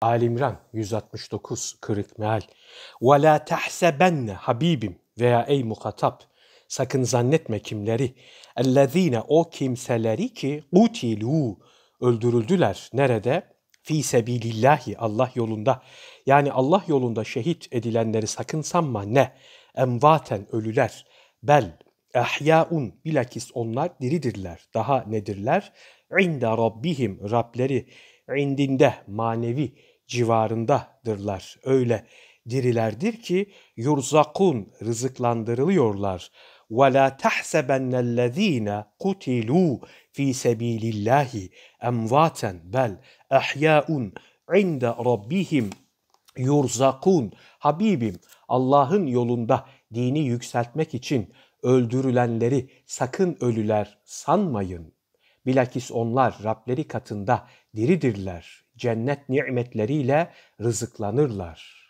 Alimran 169 kırık meal. Ve la tahsebenne habibim veya ey muhatap sakın zannetme kimleri. Ellezine o kimseleri ki utilu öldürüldüler. Nerede? Fi sebilillahi Allah yolunda. Yani Allah yolunda şehit edilenleri sakın sanma ne? Emvaten ölüler. Bel ehyaun bilakis onlar diridirler. Daha nedirler? İnde rabbihim Rableri indinde, manevi civarındadırlar. Öyle dirilerdir ki yurzakun rızıklandırılıyorlar. وَلَا تَحْسَبَنَّ الَّذ۪ينَ قُتِلُوا ف۪ي سَب۪يلِ اللّٰهِ اَمْوَاتًا بَلْ اَحْيَاءٌ عِنْدَ رَبِّهِمْ yurzakun. Habibim Allah'ın yolunda dini yükseltmek için öldürülenleri sakın ölüler sanmayın Bilakis onlar Rableri katında diridirler, cennet nimetleriyle rızıklanırlar.''